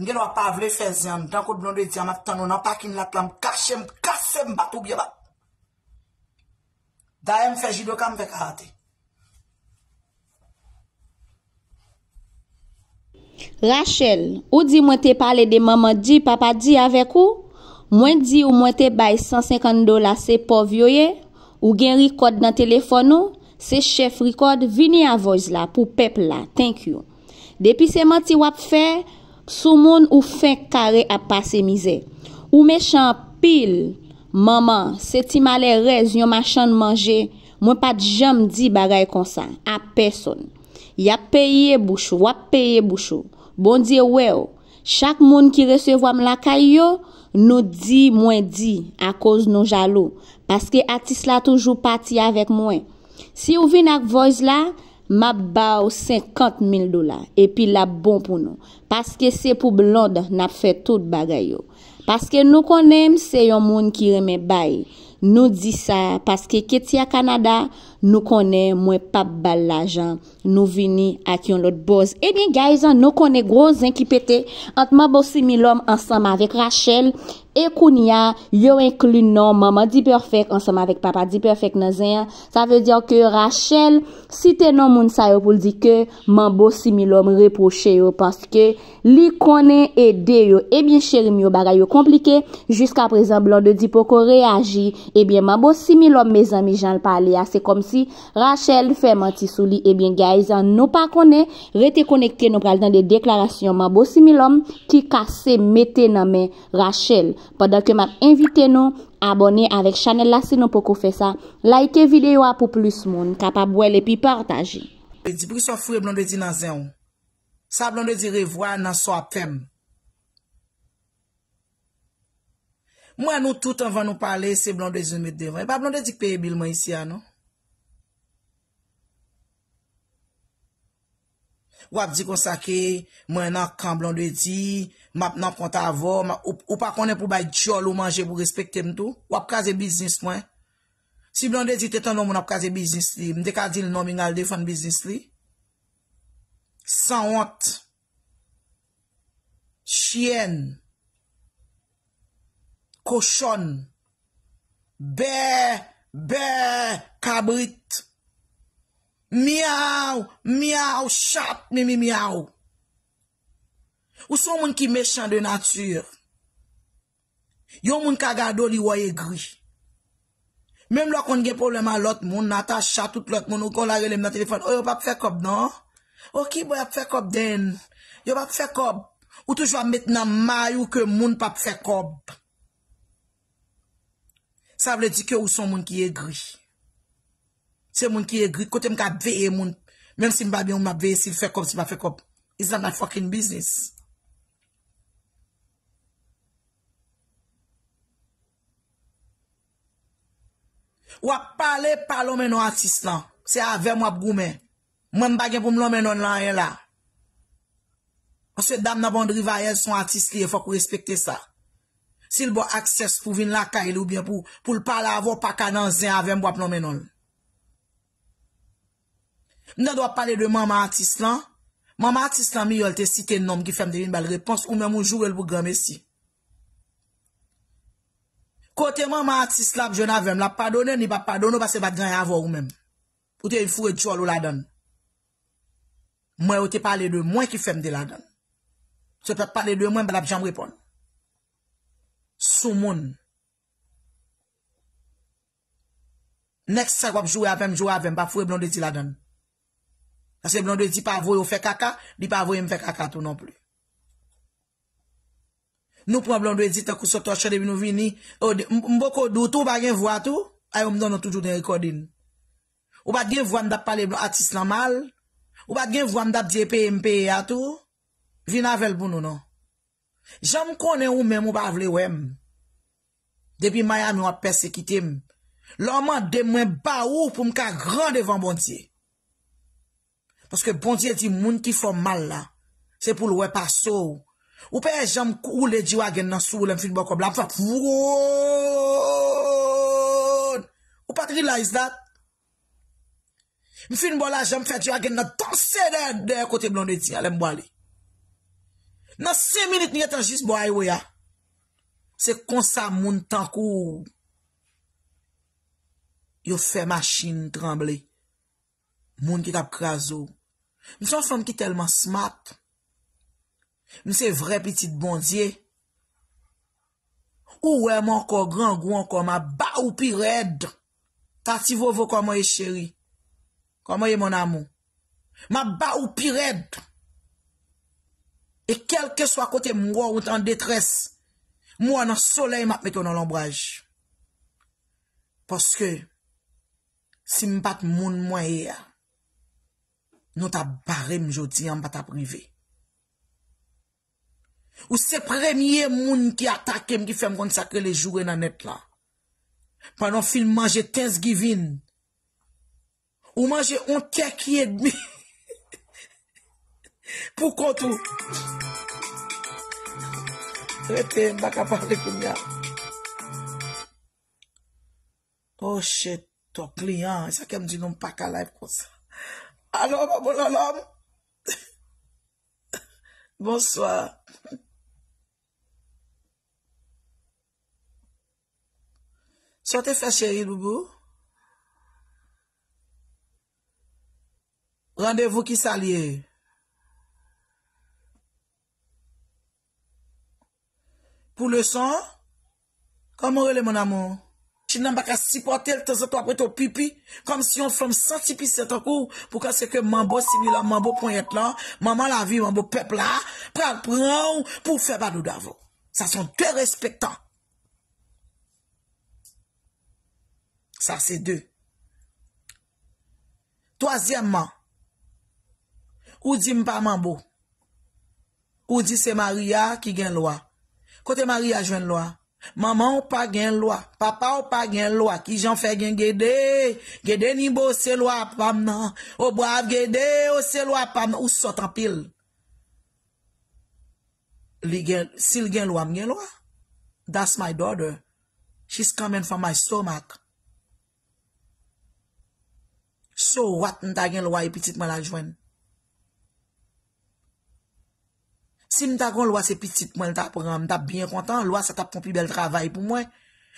Nge lwa pa vle fe zyan, dan kou blon de diyan, mat tano nan pakin la tlam, kaksem, kaksem batou bya bat. Daye m fe jido kam vek a ate. Rachel, ou di mwen te pale de maman di, papa di avek ou? Mwen di ou mwen te bay 150 dola se pov yo ye? Ou gen rekod nan telefon nou? Se chef rekod, vini a voj la pou pep la. Thank you. Depi seman ti wap fe, Sou moun ou fin kare ap pase mize. Ou me chan pil, maman, seti male rez, nyon machan manje, mwen pat jam di bagay konsan. A person. Ya peye bouchou, wap peye bouchou. Bon di wew, chak moun ki resevwam lakay yo, nou di mwen di, akos nou jalo. Paske atis la toujou pati avek mwen. Si ou vi nak voj la, mwen pati. Mabaw 50.000 dola, epi la bon pou nou. Paske se pou blonde, nap fe tout bagay yo. Paske nou konem, se yon moun ki reme baye. Nou di sa, paske keti a Kanada, nou konen mwen pap bal la jan, nou vini ak yon lot boz. Ebyen eh guys, nou konen groz enki pete, antman boz si mi lom ansanman vek Rachel, e kou niya, yo inkli non, maman di perfek ansanman vek papa, di perfek nan zeyan, sa ve diyo ke Rachel, si te non moun sa yo pou di ke, man boz si mi lom reproche yo, paske li konen e deyo, ebyen eh chere mi yo bagay yo komplike, jiska prezen blon de di poko reagi, Ebyen eh ma bo simil om me zami janl pale ya se kom si Rachel fè man ti sou li. Ebyen eh guys an nou pa kone rete konekte nou pral dan de deklarasyon ma bo simil om ki kase mette nan men Rachel. Padan ke mak invite nou abone avèk chanel la se nou poko fè sa like videyo apou plus moun kapa bwele pi partajy. E di pou ki sa fure blonde di nan zè ou. Sa blonde di revoy nan sa tem. Mwen nou tout an van nou pale se blondezi mèd devan. E pa blondezi ki peye bil mwen isi an ah, nou. Wap di kon sa ke mwen nan kan blondezi. Map nan konta avon. Ou pa konen pou bay diol ou manje pou respekte mtou. Wap kaze biznis mwen. Si blondezi tetan lom mwen ap kaze biznis li. Mde ka di l nomi nal defan biznis li. Sanwant. Chiyen. Kochon, be, be, kabrit, miyaw, miyaw, chap, mi miyaw. Ou son moun ki mechan de natyur. Yon moun kagado li woye gri. Mem lakon gen problema lot moun, nata chatout lot moun, ou kon lage lem na telefon, ou oh, yo pa pfekob nan, ou oh, ki bo ya pfekob den, yo pa pfekob, ou toujwa met nan may ou ke moun pa pfekob. Sa vle di ke ou son moun ki ye gri. Se moun ki ye gri, kote m ka bveye moun. Menm si m babi yon m ap bveye, si l fekop, si m ap fekop. It's not my f**king business. Ou ap pale, pale omen yon artist lan. Se a ve m wap goumen. Mwen bagen pou m lomen yon lan yon e la. Ose dam nan bondri vayen son artist liye fok ou respekte sa. Sil bo akses pou vin la ka ili ou byen pou, pou l pa la avon pa ka nan zin avon wap non menon. Mnen do ap pale de man ma atis lan, man ma atis lan mi yo lte site nom ki fem de yon bal repons ou men moun jou el bou grame si. Kote man ma atis lan ap jen avon, la padonen ni pa padonon pa se va dren avon ou men. Ou te yon furet chou al ou la dan. Mwen ou te pale de mwen ki fem de la dan. Se pe pale de mwen bal ap jan repon. Sou moun Nek sa wap jowe avèm jowe avèm Pa fwe blon de ti la den Ase blon de ti pa avoye ou fe kaka Di pa avoye m fe kaka tou non pli Nou pou an blon de ti Takou so to chede bin nou vini Mbokou doutou wap gen vwa tou Ayon m donon toujou den rekordin Wap gen vwan dap pale blon atis nan mal Wap gen vwan dap je peye mpeye atou Vina vel bono nou non. Jam konen ou men mou bavle ou em. Depi maya moun apes se kitem. Loman dem mwen ba ou pou m ka grandevan bonti. Paske bonti eti moun ki fò mal la. Se pou lwe pa sou. Ou pe e jam koule diwa gen nan sou lèm fin bo kob la. Mwen fa vroom. Ou patri la is dat. Mwen fin bo la jam fè diwa gen nan tonse den. Dè kote blon de ti. Ale mbo ali. Nan se minit niye tan jis bo aywe ya. Se konsa moun tankou. Yo fe masin tremble. Moun ki tap krasou. Mi son son ki telman smat. Mi se vre pitit bondye. Ou we moun ko gran gwan ko ma ba ou pi red. Tati vovo kwa mwenye cheri. Kwa mwenye moun amon. Ma ba ou pi red. Moun. E kelke swa kote mwa ou tan detres, mwa nan soley map metyo nan lombraj. Poske, si mbat moun mwaye, nou ta barem jodi yon pata prive. Ou se premye moun ki atakem ki fem kon sakre le jowe nan et la. Panon fil manje tens givin. Ou manje ontek ye dmi. Pou koutou. Rete, mbaka pa le koumya. Oh, chet, to kliyan. E sa kem di nou mpaka la e pkou sa. Anou, mbou laloum. Bonswa. Sote fè chè yi, loupou. Rendevou ki salye. pou le son, komon rele moun amon, chi nan baka sipote, el te zato apre to pipi, kom si yon fom santi pis se to kou, pou ka se ke mambou simi la, mambou pwoyet la, maman la vi, mambou pep la, pran pran ou, pou fe badou davo. Sa son te respektan. Sa se de. Toasyenman, ou di mpa mambou, ou di se maria ki gen lwa, Kote mari a jwen lwa, maman ou pa gen lwa, papa ou pa gen lwa, ki jan fe gen gede, gede nimbo se lwa, pam nan, ou bo av gede, ou se lwa, pam nan, ou sotan pil. Sil gen lwa, mgen lwa, that's my daughter, she's coming from my stomach. So wat nta gen lwa e pitit mwen a jwen lwa. Si nou ta kon lwa se pitit, mwen ta pran, mwen ta bin kontan, lwa sa tap ton pi bel travay pou mwen.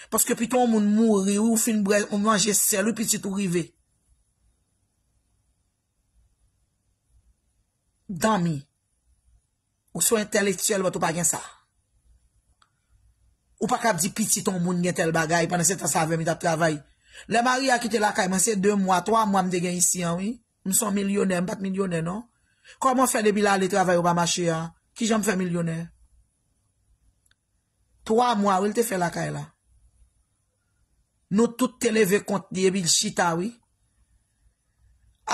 Paske pi ton moun mou re ou fin brel, mwen jese sel ou pitit ou rive. Dan mi, ou so intelektuel bat ou pa gen sa. Ou pa kap di pitit ton moun gen tel bagay, panen se ta savè mi tap travay. Le mari a kite la kay, mwen se de mwa, to a mwa mde gen isi an, oui. Mwen son milyonè, mwen pat milyonè, non? Kwa mwen fè debi la le travay ou pa machè an? Ki jom fè milyonè. 3 mwa wè l te fè lakay la. Nou tout te leve kont diye bi l chita wè.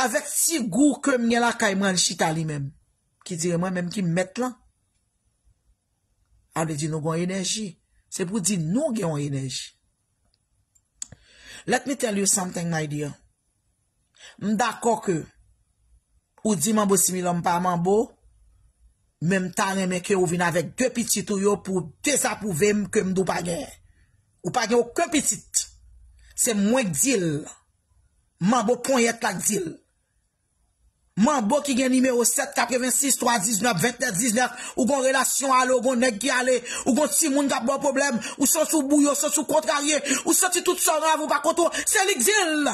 Avèk si gou kèm nye lakay mwen l chita li mèm. Ki dire mwen mèm ki mèt lan. An de di nou gwen enerji. Se pou di nou genwen enerji. Let me tell you something nè diyan. Mdakò kè. Ou di mwen bo simi lòm pa mwen bo. mèm tanè mèkè ou vin avèk dè pitit ou yo pou dezapouvèm kèm dè ou pagnè. Ou pagnè ou kèm pitit. Se mwen gzil. Mèm bo pon yèk la gzil. Mèm bo ki gen nime ou 7, 4, 26, 3, 19, 29, 19, ou gon relasyon alè, ou gon nek gyalè, ou gon simoun kap bon problem, ou son sou bouyo, son sou kontraryè, ou son ti tout soran avou pa koto, se l'igzil.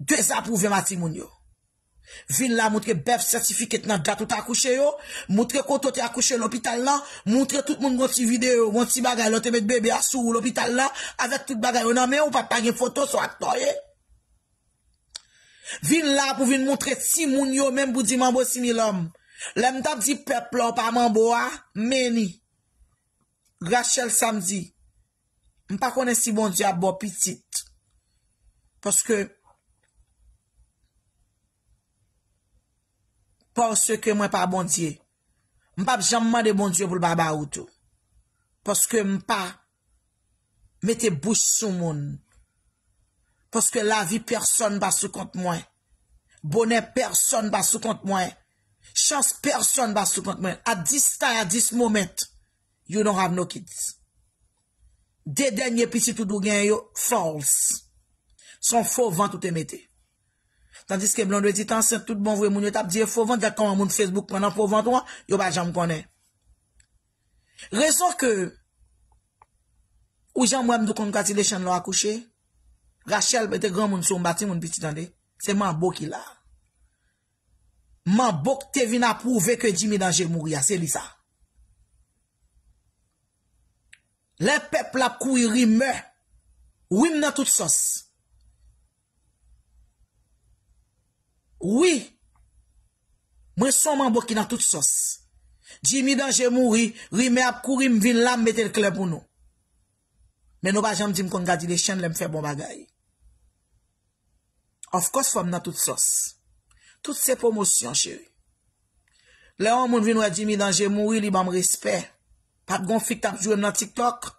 Dezapouvèm a simoun yo. Vin la moutre bev sertifik et nan gatout akouche yo, moutre koutote akouche lopital nan, moutre tout moun monsi video, monsi bagay, lote met bebe asou lopital nan, avet tout bagay yo nan, men ou pa panye foto sou ak toye. Vin la pou vin moutre si moun yo menm boudi mambou si milom. Lem tap di peplop a mambou a, ah, meni. Rachel samdi. Mpa konen si bon diap bo pitit. Poske. Kwa ou se ke mwen pa bondye, mpap jamman de bondye pou l baba ou tou. Poske mpa mette bouch sou moun. Poske la vi person ba sou kont mwen. Bone person ba sou kont mwen. Chance person ba sou kont mwen. A dis time, a dis moment, you don't have no kids. De denye pisi toutou gen yo, false. Son fow vant ou te mette. Tandis ke blon dwe titansen, tout bon vwe moun yo tap diye fowant, dek koman moun Facebook prenan fowant wan, yo ba jam konen. Rezon ke ou jan mwen mwen do kongrati de chan lor akouche, Rachel bete gran moun sou mbati moun biti dande, se man bok ila. Man bok te vina pou veke di mi dan jem moun ria, se li sa. Le pep la kou iri mwen, wim nan tout sos. Oui, mwen son mwen bok ki nan tout sos. Dimi dan jè mou ri, ri mè ap kou ri mvin lam mwete l klep moun nou. Mè nou ba jèm di m kongadi de chen lèm fè bon bagay. Of course fòm nan tout sos. Tout se pomos yon chèri. Lè an moun vin wè Dimi dan jè mou ri, li ban mw rispè. Pat gon fik tap jwèm nan TikTok.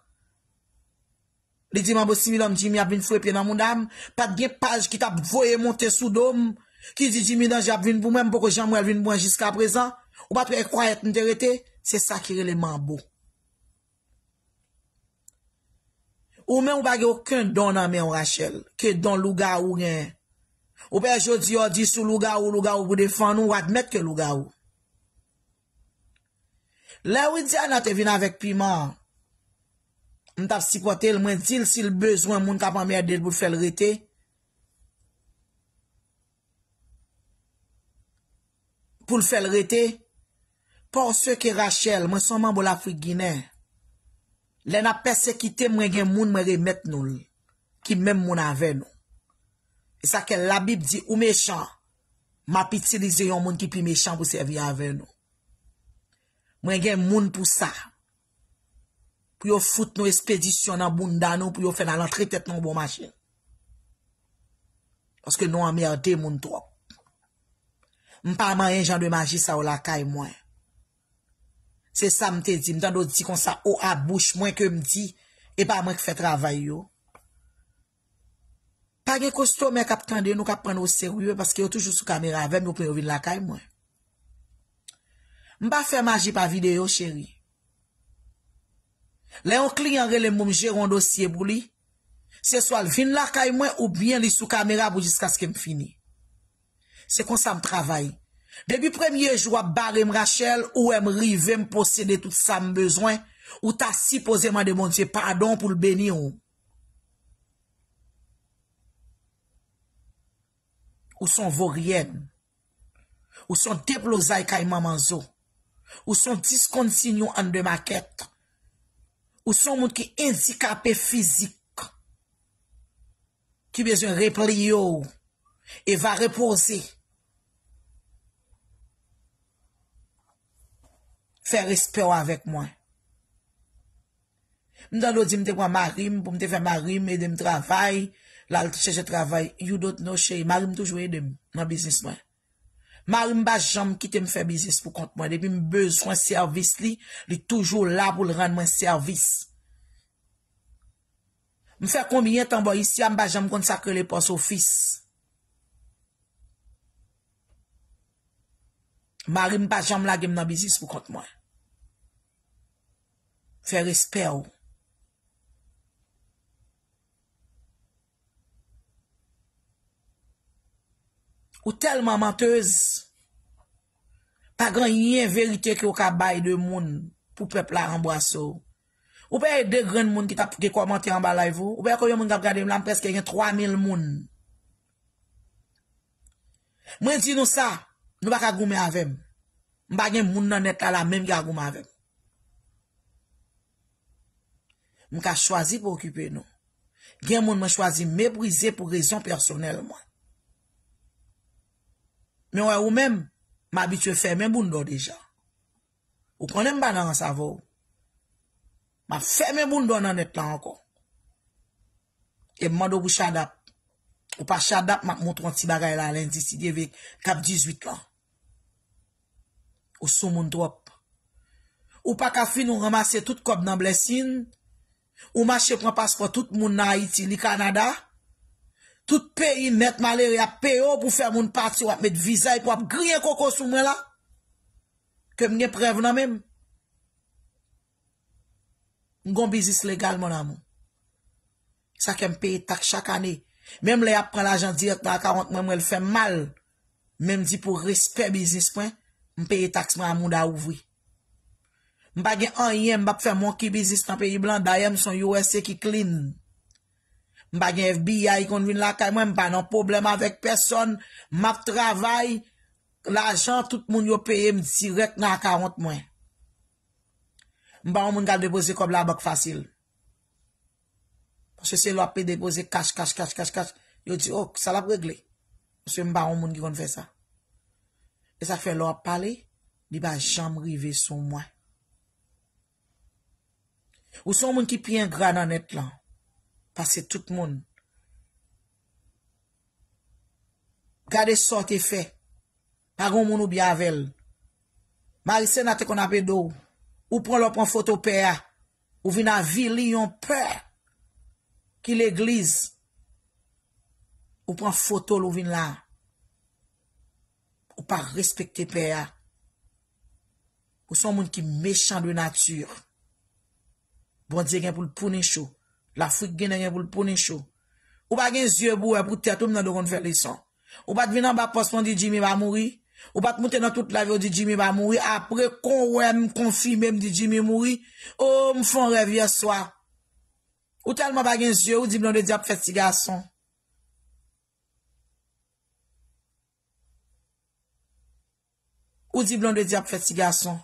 Li di mwen bok si mi dan Dimi ap vin fwe pè nan moun dam. Pat gen page ki tap voye mwote sou domm. Ki di di mi dan jap vin pou mwen pou ko jan mwen vin pou mwen jiska prezant, ou pa prek kwayet nte rete, se sa ki releman bou. Ou men ou bagi ou ken don nan men ou Rachel, ke don louga ou gen. Ou pe a jodi ou di sou louga ou louga ou pou defan nou, ou admet ke louga ou. Le ou di an a te vin avek pi man, n tap si kwa tel, mwen dil si l bezwen moun kapan merdel pou fel rete, pou l fel rete, por se ke Rachel, mwen sonman bol Afrik Gine, lè na persekite mwen gen moun mwen remet nou, ki mèm moun avè nou. E sa ke la bib di ou mechan, mapitilize yon moun ki pi mechan pou sevi avè nou. Mwen gen moun pou sa, pou yo foute nou espedisyon nan bunda nou, pou yo fè nan lantre tèt nan bon machin. Aske nou amèrte moun trok. M pa man yon jan de magi sa ou lakay mwen. Se sa m te di, m tan do di kon sa ou a bouch mwen ke m di, e pa mwen ke fe travay yo. Pa ge kosto men kap kande nou kap pren nou serwye, paske yo toujou sou kamera avem, yo preyo vin lakay mwen. M pa fe magi pa videyo, cheri. Le yon kli anre le moun jeron dosye bou li, se swal vin lakay mwen ou bien li sou kamera bou jiska se ke m fini. Se kon sa m travay. Debi premye jwa barem rachel ou em rivem posede tout sa m bezwen. Ou ta sipoze man de mounse pardon pou lbeni ou. Ou son vorien. Ou son teplozaikay mamanzo. Ou son diskonsinyon an de maket. Ou son moun ki indikapè fizik. Ki bezon repli yo ou. E va repose. Fè respè wè avèk mwen. Mwen dan do di mte mwen marim, pou mte fè marim, edè m travay, lal chè jè travay, you don't know chè, marim toujou edè mwen bisnis mwen. Marim ba jamb kite mwen fè bisnis pou kont mwen, debi mwen bezwen servis li, li toujou la pou l ran mwen servis. Mwen fè konbinyen tanbo yisi, yon ba jamb kon sakre le pon sou fis. Marim pa jam la gem nan bizis pou kont mwen. Fè respè ou. Ou telman mantez, pa ganyen verite ki ou ka bay de moun pou pepl la rembwaso. Ou pe de gren moun ki ta pou de komante an balay vou, ou pe akoyon moun kap gade mlam preske yon 3000 moun. Mwen di nou sa, Nou ba ka goume avem. Mba gen moun nan et la la menm ge a goume avem. Mou ka chwazi pou okipe nou. Gen moun man chwazi me brize pou rezon personel mwen. Men wè ou men mabitwe fè men boun do dejan. Ou konen mba nan an savou. Mba fè men boun do nan et la an kon. E mman do gou chadap. Ou pa chadap mak moun tronsi bagay la alenzi si devik kap 18 lan. ou sou moun drop. Ou pa ka fin nou ramase tout kop nan blesin, ou mache pran paswa tout moun na Haiti ni Kanada, tout peyi net maler ya peyo pou fè moun pati wap met vizay pou wap griye koko sou mwen la, kem nye prev nan mèm. Mgon bizis legal moun an moun. Sa kem peyi tak chak anè. Mèm le ap pran ajant direkt nan 40 mèm, el fè mal. Mèm di pou risper bizis pwen, Mpeye taksman an moun da ouvwi. Mpa gen an yen mbap fè monkey business tan peyi blan da yen mson USA ki klin. Mpa gen FBI kon vin la kay mwen mpa nan problem avèk person, mpap travay, l'ajan tout moun yo ppeye mdi si rek nan 40 mwen. Mpa an moun gade depoze kob la bak fasil. Pwese se lopè depoze kash, kash, kash, kash, kash, yo di ok oh, salap regle. Mse mpa an moun ki von fè sa. E sa fe lor pale di ba jam rive son mwen. Ou son mwen ki pi en gran anet lan. Pase tout mwen. Gade sote fe. Paron mwen ou biavel. Marise naten kon apen do. Ou pon lor pon foto pe a. Ou vin a vi li yon pe. Ki l'eglise. Ou pon foto lor vin la. pa respekte peya. Ou son moun ki mechand de natyur. Bo, zi gen pou l'pounen chou. La fouk gen gen pou l'pounen chou. Ou bagen zi ou bou, ou te atoum nan do kon fèlison. Ou bat vinan ba posman di jimi ba mouri. Ou bat mouten nan tout la vò di jimi ba mouri. Apre kon wèm kon fi mèm di jimi mouri. Ou m fòn revi aswa. Ou talman bagen zi ou di blan de di ap fèsi gason. Ou di blon de di ap fet siga son.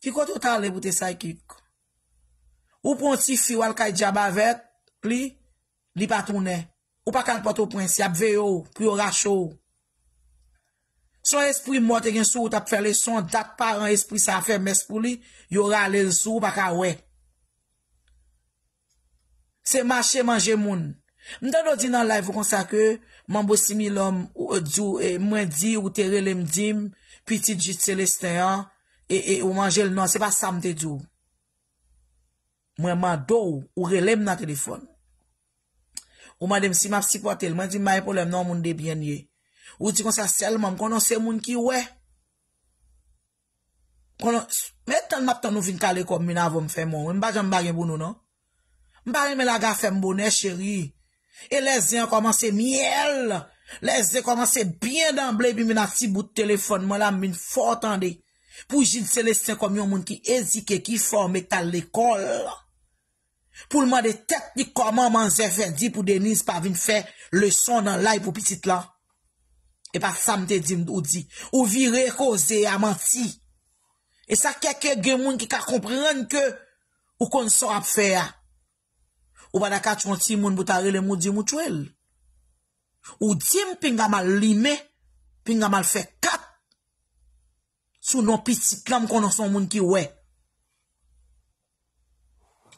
Ki kote ou tal le boute sa ekik. Ou pon ti fi wal kaj di abavet, pli, li patounen. Ou pa kan pato pon si ap ve yo, pli yo rachou. Son espri mot e gen sou ou tap fe le son, dat pa an espri sa afem mes pou li, yo rale le sou baka we. Se mache manje moun. Mden do di nan la evo konsa ke, man bo simi lom ou e dju e eh, mwen di ou tere lem dim, Petit jit selesteyan. E ou manje l nan, se pa samte djou. Mwen man do ou, ou relem nan telefon. Ou man dem si map si potel. Mwen di mwen ay problem nan moun debyen ye. Ou di konsa selman, konon se moun ki we. Mwen tan map tan nou vin kale kom mi nan voun fèm ou. Mwen bagan mbagen moun ou nan. Mbagen mwen la ga fèm bonè chéri. E le zyen koman se miel. Mwen la. Lè zè komanse bie d'anble bi mi nasi bout telefonman la mi fò tande pou jil se lesen komyon moun ki ezike ki forme tal l'ekol. Pou l'man de teknik koman man zè fè di pou Deniz pa vin fè lè son nan lay pou pitit lan. E pa samte di mdou di, ou vi reko zè amansi. E sa keke gen moun ki ka komprèn ke ou kon so ap fè ya. Ou ba da ka chon si moun boutare le moudi moutou el. Ou jim pinga mal lime, pinga mal fe kat, sou nou pisiklam konon son moun ki we.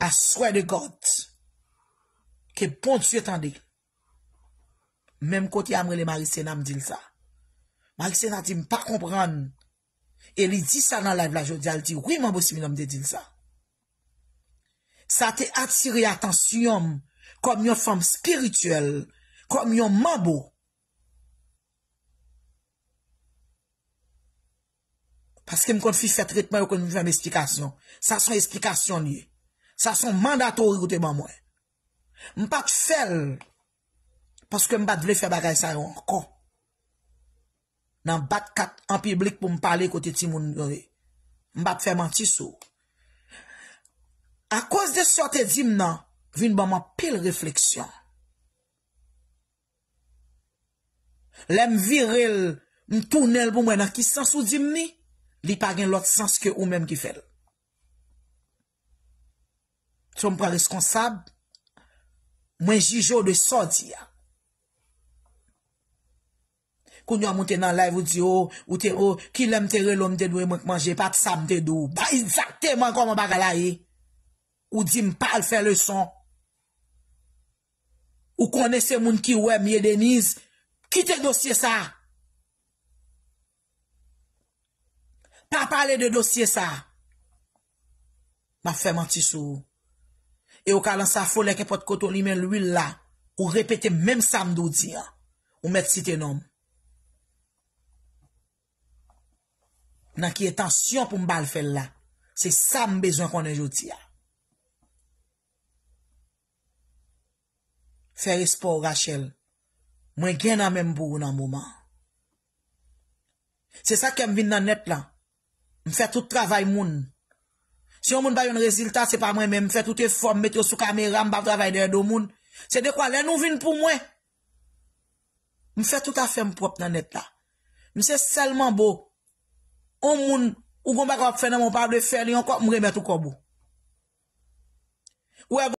A sway de God, ke bon swe tande, mem koti amrele Marisena mdil sa. Marisena jim pa kompran, e li di sa nan la vlajodial ti, wiman bo si minam de dil sa. Sa te atire atansiyom, kom yon fom spirituel, Kom yon man bo. Paske m kon fi fet ritme yo kon vi an esplikasyon. Sa son esplikasyon liye. Sa son mandato ri kote ban mwen. M pa k fèl. Paske m bat vle fè bagay sa yon kon. Nan bat kat an piblik pou m pale kote ti moun. E. M bat fè manti sou. A kòz de sote di m nan, vin ban man pil refleksyon. Lèm viril, m tou nel pou mwen an ki sens ou dim ni, li pa gen lòt sens ke ou menm ki fel. Sò m praliskonsab, mwen jijo de so di ya. Koun yo mouten nan live ou di yo, oh, ou te yo, oh, ki lèm terè lòm te dwe mwenk manje pat sam te dou. Ba, izak teman kon m baga la ye. Ou dim pal fè le son. Ou kone se moun ki wèm ye deniz... Ki te dosye sa? Pa pale de dosye sa? Ma fe manti sou. E ou kalan sa folen ke pot koto li men l'huil la. Ou repete menm sa m do di ya. Ou met si te nom. Nan ki e tansyon pou m bal fel la. Se sa m bezon konen jou di ya. Fer espo ou Rachel. Mwen gen nan men mpou nan mouman. Se sa kem vin nan net la, mwen fe tout travay moun. Se yon moun bay yon reziltan, se pa mwen men mwen fe tout e form, met yo sou kameran, mwen bap travay derdo moun. Se de kwa len, mwen vin pou mwen. Mwen fe tout afe mprop nan net la. Mwen se selman bo, yon moun, ou kon bak wap fene mwen bap de fene, yon kok mwen remet ou kon e bo.